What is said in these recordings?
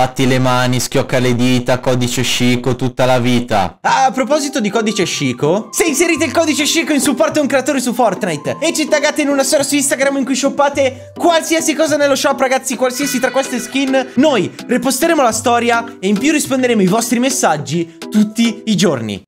Batti le mani, schiocca le dita, codice Shiko tutta la vita. a proposito di codice Shiko, se inserite il codice Shiko in supporto a un creatore su Fortnite e ci taggate in una storia su Instagram in cui shoppate qualsiasi cosa nello shop, ragazzi, qualsiasi tra queste skin, noi reposteremo la storia e in più risponderemo ai vostri messaggi tutti i giorni.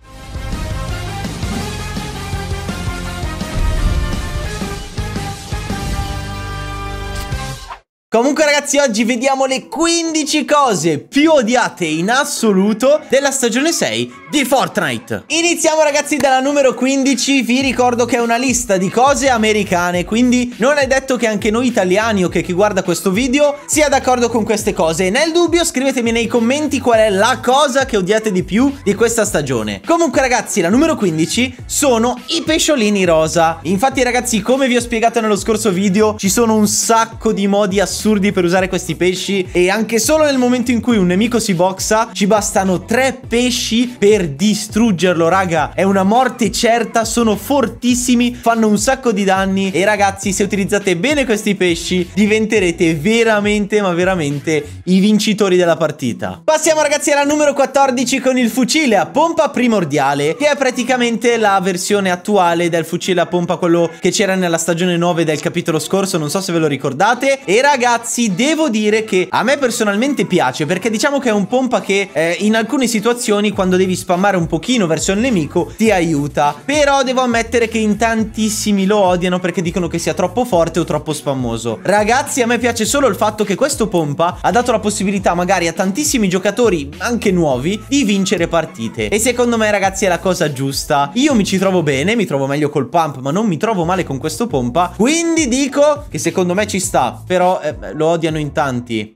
Comunque ragazzi oggi vediamo le 15 cose più odiate in assoluto della stagione 6 di Fortnite Iniziamo ragazzi dalla numero 15 Vi ricordo che è una lista di cose americane Quindi non è detto che anche noi italiani o che chi guarda questo video sia d'accordo con queste cose Nel dubbio scrivetemi nei commenti qual è la cosa che odiate di più di questa stagione Comunque ragazzi la numero 15 sono i pesciolini rosa Infatti ragazzi come vi ho spiegato nello scorso video ci sono un sacco di modi assoluti assurdi per usare questi pesci e anche solo nel momento in cui un nemico si boxa ci bastano tre pesci per distruggerlo raga è una morte certa sono fortissimi fanno un sacco di danni e ragazzi se utilizzate bene questi pesci diventerete veramente ma veramente i vincitori della partita passiamo ragazzi alla numero 14 con il fucile a pompa primordiale che è praticamente la versione attuale del fucile a pompa quello che c'era nella stagione 9 del capitolo scorso non so se ve lo ricordate e ragazzi ragazzi devo dire che a me personalmente piace perché diciamo che è un pompa che eh, in alcune situazioni quando devi spammare un pochino verso il nemico ti aiuta Però devo ammettere che in tantissimi lo odiano perché dicono che sia troppo forte o troppo spammoso Ragazzi a me piace solo il fatto che questo pompa ha dato la possibilità magari a tantissimi giocatori anche nuovi di vincere partite E secondo me ragazzi è la cosa giusta Io mi ci trovo bene, mi trovo meglio col pump ma non mi trovo male con questo pompa Quindi dico che secondo me ci sta Però eh, eh, lo odiano in tanti.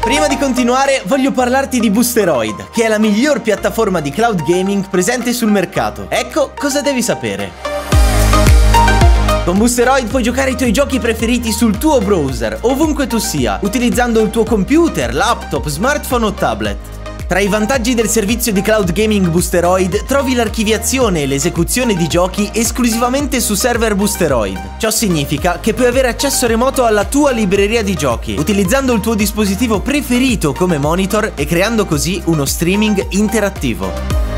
Prima di continuare voglio parlarti di Boosteroid, che è la miglior piattaforma di cloud gaming presente sul mercato. Ecco cosa devi sapere. Con Boosteroid puoi giocare i tuoi giochi preferiti sul tuo browser, ovunque tu sia, utilizzando il tuo computer, laptop, smartphone o tablet. Tra i vantaggi del servizio di cloud gaming Boosteroid trovi l'archiviazione e l'esecuzione di giochi esclusivamente su server Boosteroid. Ciò significa che puoi avere accesso remoto alla tua libreria di giochi, utilizzando il tuo dispositivo preferito come monitor e creando così uno streaming interattivo.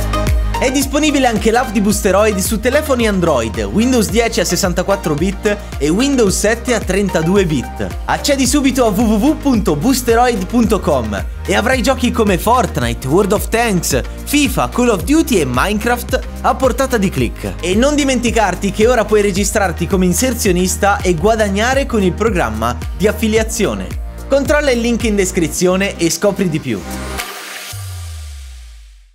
È disponibile anche l'app di Boosteroid su telefoni Android, Windows 10 a 64 bit e Windows 7 a 32 bit. Accedi subito a www.boosteroid.com e avrai giochi come Fortnite, World of Tanks, FIFA, Call of Duty e Minecraft a portata di clic. E non dimenticarti che ora puoi registrarti come inserzionista e guadagnare con il programma di affiliazione. Controlla il link in descrizione e scopri di più.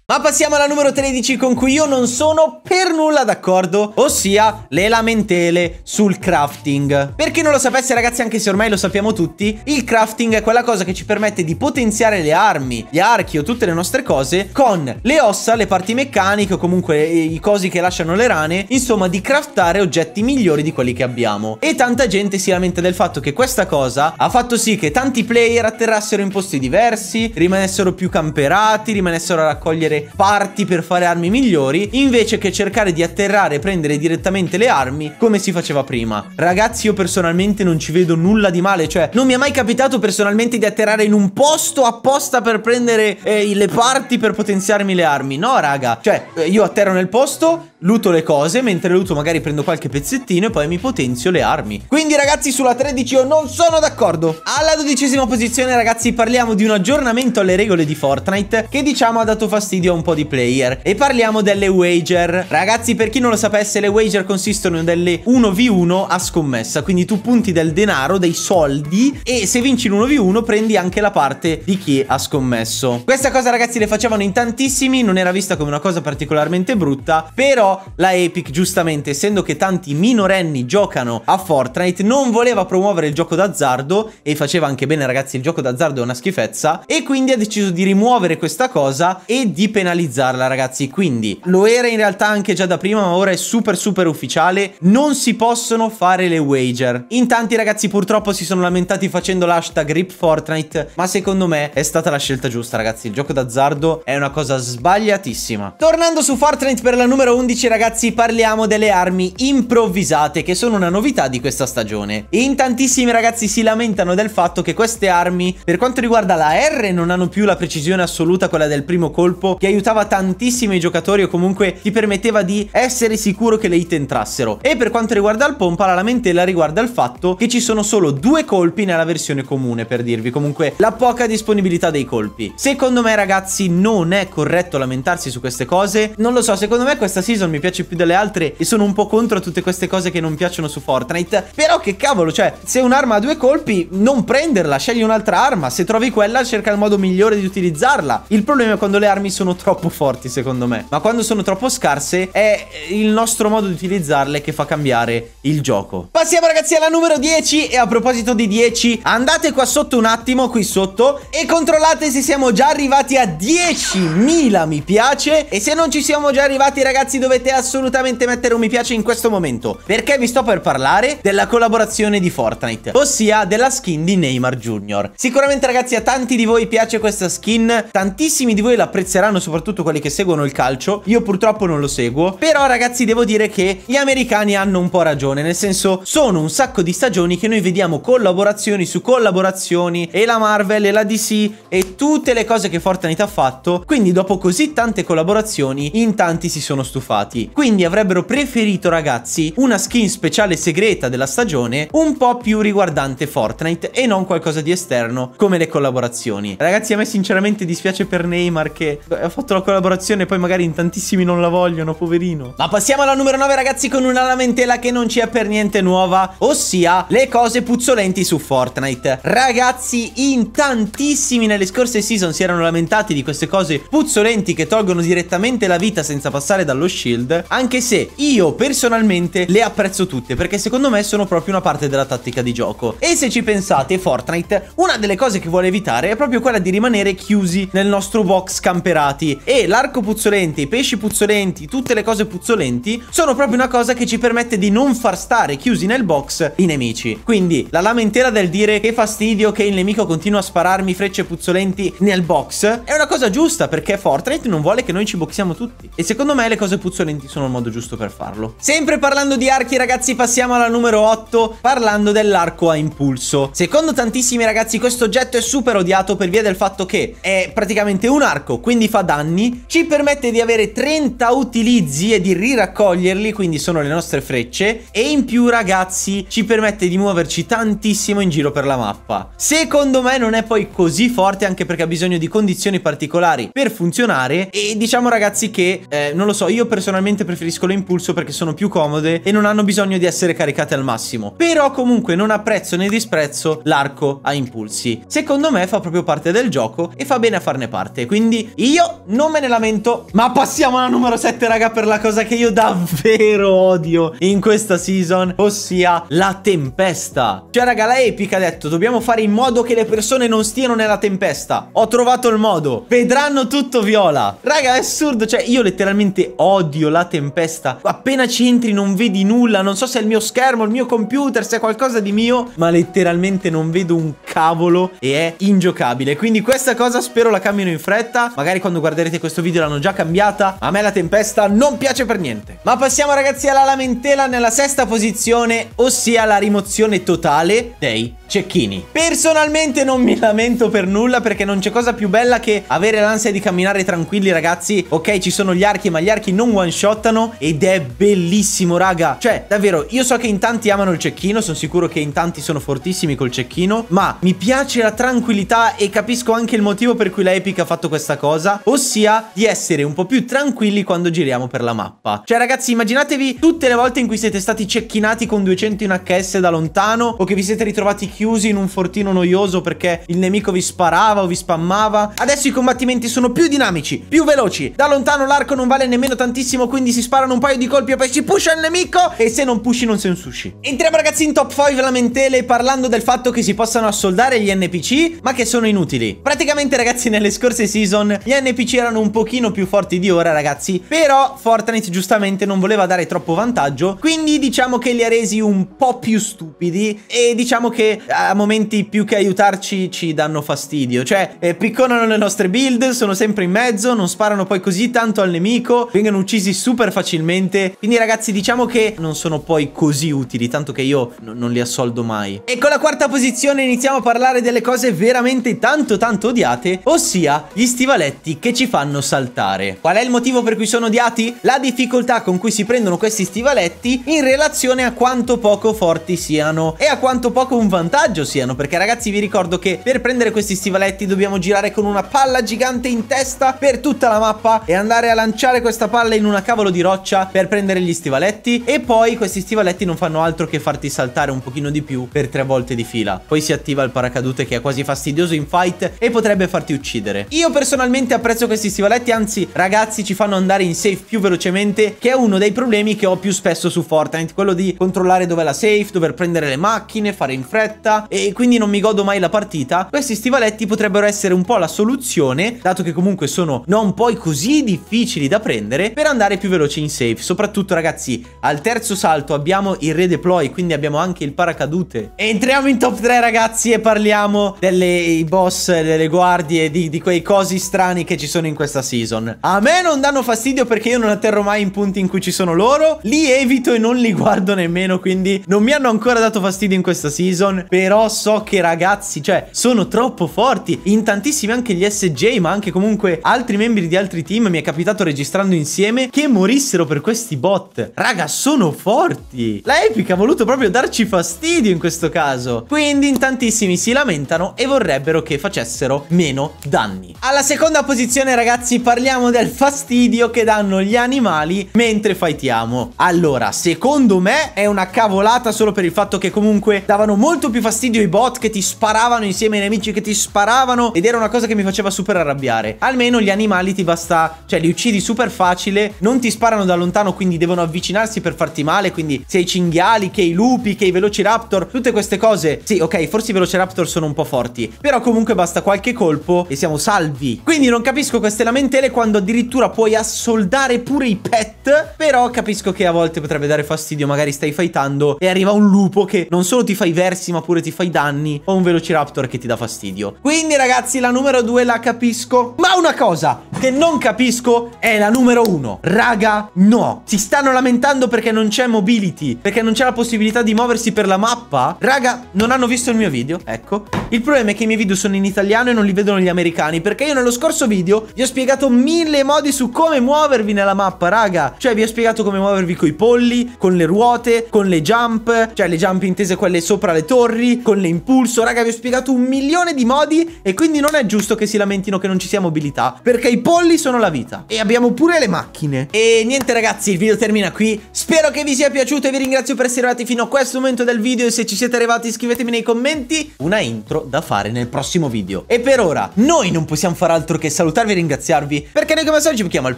Ma passiamo alla numero 13 con cui io non sono per nulla d'accordo, ossia le lamentele sul crafting. Per chi non lo sapesse ragazzi, anche se ormai lo sappiamo tutti, il crafting è quella cosa che ci permette di potenziare le armi, gli archi o tutte le nostre cose con le ossa, le parti meccaniche o comunque i cosi che lasciano le rane, insomma di craftare oggetti migliori di quelli che abbiamo. E tanta gente si lamenta del fatto che questa cosa ha fatto sì che tanti player atterrassero in posti diversi, rimanessero più camperati, rimanessero a raccogliere parti per fare armi migliori, invece che cercare di atterrare e prendere direttamente le armi come si faceva prima. Ragazzi, io personalmente non ci vedo nulla di male, cioè non mi è mai capitato personalmente di atterrare in un posto apposta per prendere eh, le parti per potenziarmi le armi. No, raga, cioè eh, io atterro nel posto, luto le cose, mentre luto magari prendo qualche pezzettino e poi mi potenzio le armi. Quindi ragazzi sulla 13 io non sono d'accordo. Alla dodicesima posizione ragazzi parliamo di un aggiornamento alle regole di Fortnite che diciamo ha dato fastidio a un po' di player e parliamo delle wager. Ragazzi per chi non lo sapesse le wager consistono in delle 1v1 a scommessa, quindi tu punti del denaro, dei soldi e se vinci l'1v1 prendi anche la parte di chi ha scommesso. Questa cosa ragazzi le facevano in tantissimi, non era vista come una cosa particolarmente brutta, però la Epic giustamente, essendo che tanti minorenni giocano a Fortnite, non voleva promuovere il gioco d'azzardo e faceva anche bene ragazzi, il gioco d'azzardo è una schifezza e quindi ha deciso di rimuovere questa cosa e di penalizzarla ragazzi. Quindi lo era in realtà anche già da prima, ma ora è super super ufficiale, non si possono fare le wager. In tanti ragazzi purtroppo si sono lamentati facendo l'hashtag RIP Fortnite, ma secondo me è stata la scelta giusta ragazzi, il gioco d'azzardo è una cosa sbagliatissima. Tornando su Fortnite per la numero 11 15 ragazzi parliamo delle armi improvvisate che sono una novità di questa stagione e in tantissimi ragazzi si lamentano del fatto che queste armi per quanto riguarda la R non hanno più la precisione assoluta quella del primo colpo che aiutava tantissimo i giocatori o comunque ti permetteva di essere sicuro che le hit entrassero e per quanto riguarda il pompa la lamentela riguarda il fatto che ci sono solo due colpi nella versione comune per dirvi comunque la poca disponibilità dei colpi secondo me ragazzi non è corretto lamentarsi su queste cose non lo so secondo me questa season Season mi piace più delle altre e sono un po' contro tutte queste cose che non piacciono su Fortnite. Però che cavolo, cioè, se un'arma ha due colpi, non prenderla, scegli un'altra arma. Se trovi quella, cerca il modo migliore di utilizzarla. Il problema è quando le armi sono troppo forti, secondo me. Ma quando sono troppo scarse, è il nostro modo di utilizzarle che fa cambiare il gioco. Passiamo ragazzi alla numero 10 e a proposito di 10, andate qua sotto un attimo, qui sotto, e controllate se siamo già arrivati a 10.000 mi piace. E se non ci siamo già arrivati ragazzi, dovete dovete assolutamente mettere un mi piace in questo momento Perché vi sto per parlare della collaborazione di Fortnite Ossia della skin di Neymar Jr. Sicuramente ragazzi a tanti di voi piace questa skin Tantissimi di voi l'apprezzeranno soprattutto quelli che seguono il calcio Io purtroppo non lo seguo Però ragazzi devo dire che gli americani hanno un po' ragione Nel senso sono un sacco di stagioni che noi vediamo collaborazioni su collaborazioni E la Marvel e la DC e tutte le cose che Fortnite ha fatto Quindi dopo così tante collaborazioni in tanti si sono stufati sfruttati. Quindi avrebbero preferito ragazzi una skin speciale segreta della stagione un po' più riguardante Fortnite e non qualcosa di esterno come le collaborazioni. Ragazzi a me sinceramente dispiace per Neymar che ha fatto la collaborazione e poi magari in tantissimi non la vogliono, poverino. Ma passiamo alla numero 9 ragazzi con una lamentela che non ci è per niente nuova, ossia le cose puzzolenti su Fortnite. Ragazzi in tantissimi nelle scorse season si erano lamentati di queste cose puzzolenti che tolgono direttamente la vita senza passare dallo sci shield Anche se io personalmente le apprezzo tutte Perché secondo me sono proprio una parte della tattica di gioco E se ci pensate Fortnite Una delle cose che vuole evitare è proprio quella di rimanere chiusi nel nostro box camperati E l'arco puzzolente, i pesci puzzolenti, tutte le cose puzzolenti Sono proprio una cosa che ci permette di non far stare chiusi nel box i nemici Quindi la lamentela del dire che fastidio che il nemico continua a spararmi frecce puzzolenti nel box È una cosa giusta perché Fortnite non vuole che noi ci boxiamo tutti E secondo me le cose puzzolenti puzzolenti sono il modo giusto per farlo. Sempre parlando di archi ragazzi passiamo alla numero 8 parlando dell'arco a impulso. Secondo tantissimi ragazzi questo oggetto è super odiato per via del fatto che è praticamente un arco quindi fa danni, ci permette di avere 30 utilizzi e di riraccoglierli quindi sono le nostre frecce e in più ragazzi ci permette di muoverci tantissimo in giro per la mappa. Secondo me non è poi così forte anche perché ha bisogno di condizioni particolari per funzionare e diciamo ragazzi che eh, non lo so io personalmente personalmente preferisco le impulso perché sono più comode e non hanno bisogno di essere caricate al massimo. Però comunque non apprezzo né disprezzo l'arco a impulsi. Secondo me fa proprio parte del gioco e fa bene a farne parte. Quindi io non me ne lamento, ma passiamo alla numero 7 raga per la cosa che io davvero odio in questa season, ossia la tempesta. Cioè raga la epica ha detto dobbiamo fare in modo che le persone non stiano nella tempesta. Ho trovato il modo, vedranno tutto viola. Raga è assurdo, cioè io letteralmente odio Oddio, la tempesta. Appena ci entri non vedi nulla, non so se è il mio schermo, il mio computer, se è qualcosa di mio, ma letteralmente non vedo un cavolo e è ingiocabile. Quindi questa cosa spero la cambino in fretta, magari quando guarderete questo video l'hanno già cambiata. A me la tempesta non piace per niente. Ma passiamo ragazzi alla lamentela nella sesta posizione, ossia la rimozione totale dei cecchini. Personalmente non mi lamento per nulla perché non c'è cosa più bella che avere l'ansia di camminare tranquilli ragazzi. Ok ci sono gli archi ma gli archi non one shottano ed è bellissimo raga. Cioè davvero io so che in tanti amano il cecchino, sono sicuro che in tanti sono fortissimi col cecchino, ma mi piace la tranquillità e capisco anche il motivo per cui la Epic ha fatto questa cosa, ossia di essere un po' più tranquilli quando giriamo per la mappa. Cioè ragazzi immaginatevi tutte le volte in cui siete stati cecchinati con 200 in HS da lontano o che vi siete ritrovati chiusi in un fortino noioso perché il nemico vi sparava o vi spammava. Adesso i combattimenti sono più dinamici, più veloci. Da lontano l'arco non vale nemmeno tantissimo, quindi si sparano un paio di colpi e poi si pusha il nemico e se non pushi non sei un sushi. Entriamo ragazzi in top 5 lamentele parlando del fatto che si possano assoldare gli NPC, ma che sono inutili. Praticamente ragazzi nelle scorse season gli NPC erano un pochino più forti di ora ragazzi, però Fortnite giustamente non voleva dare troppo vantaggio, quindi diciamo che li ha resi un po' più stupidi e diciamo che a momenti più che aiutarci ci danno fastidio. Cioè, eh, picconano le nostre build, sono sempre in mezzo, non sparano poi così tanto al nemico, vengono uccisi super facilmente. Quindi ragazzi, diciamo che non sono poi così utili, tanto che io non li assoldo mai. E con la quarta posizione iniziamo a parlare delle cose veramente tanto tanto odiate, ossia gli stivaletti che ci fanno saltare. Qual è il motivo per cui sono odiati? La difficoltà con cui si prendono questi stivaletti in relazione a quanto poco forti siano e a quanto poco un vantaggio vantaggio siano perché ragazzi vi ricordo che per prendere questi stivaletti dobbiamo girare con una palla gigante in testa per tutta la mappa e andare a lanciare questa palla in una cavolo di roccia per prendere gli stivaletti e poi questi stivaletti non fanno altro che farti saltare un pochino di più per tre volte di fila. Poi si attiva il paracadute che è quasi fastidioso in fight e potrebbe farti uccidere. Io personalmente apprezzo questi stivaletti, anzi ragazzi ci fanno andare in safe più velocemente che è uno dei problemi che ho più spesso su Fortnite, quello di controllare dove è la safe, dover prendere le macchine, fare in fretta corta e quindi non mi godo mai la partita, questi stivaletti potrebbero essere un po' la soluzione, dato che comunque sono non poi così difficili da prendere, per andare più veloci in safe. Soprattutto ragazzi, al terzo salto abbiamo il redeploy, quindi abbiamo anche il paracadute. Entriamo in top 3 ragazzi e parliamo dei boss, delle guardie, di, di quei cosi strani che ci sono in questa season. A me non danno fastidio perché io non atterro mai in punti in cui ci sono loro, li evito e non li guardo nemmeno, quindi non mi hanno ancora dato fastidio in questa season. Per però so che ragazzi, cioè, sono troppo forti. In tantissimi anche gli SJ, ma anche comunque altri membri di altri team, mi è capitato registrando insieme, che morissero per questi bot. Raga, sono forti. La Epic ha voluto proprio darci fastidio in questo caso. Quindi in tantissimi si lamentano e vorrebbero che facessero meno danni. Alla seconda posizione, ragazzi, parliamo del fastidio che danno gli animali mentre fightiamo. Allora, secondo me è una cavolata solo per il fatto che comunque davano molto più più fastidio i bot che ti sparavano insieme ai nemici che ti sparavano ed era una cosa che mi faceva super arrabbiare. Almeno gli animali ti basta, cioè li uccidi super facile, non ti sparano da lontano quindi devono avvicinarsi per farti male, quindi sia i cinghiali che i lupi che i velociraptor, tutte queste cose. Sì, ok, forse i velociraptor sono un po' forti, però comunque basta qualche colpo e siamo salvi. Quindi non capisco queste lamentele quando addirittura puoi assoldare pure i pet, però capisco che a volte potrebbe dare fastidio, magari stai fightando e arriva un lupo che non solo ti fa i versi ma oppure ti fai danni o un velociraptor che ti dà fastidio. Quindi ragazzi la numero 2 la capisco. Ma una cosa, che non capisco è la numero uno. Raga, no. Si stanno lamentando perché non c'è mobility, perché non c'è la possibilità di muoversi per la mappa. Raga, non hanno visto il mio video, ecco. Il problema è che i miei video sono in italiano e non li vedono gli americani, perché io nello scorso video vi ho spiegato mille modi su come muovervi nella mappa, raga. Cioè, vi ho spiegato come muovervi coi polli, con le ruote, con le jump, cioè le jump intese quelle sopra le torri, con l'impulso. Raga, vi ho spiegato un milione di modi e quindi non è giusto che si lamentino che non ci sia mobilità, perché i polli polli sono la vita. E abbiamo pure le macchine. E niente ragazzi, il video termina qui. Spero che vi sia piaciuto e vi ringrazio per essere arrivati fino a questo momento del video. E se ci siete arrivati scrivetemi nei commenti una intro da fare nel prossimo video. E per ora, noi non possiamo fare altro che salutarvi e ringraziarvi. Perché noi come al solito ci becchiamo al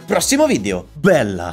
prossimo video. Bella!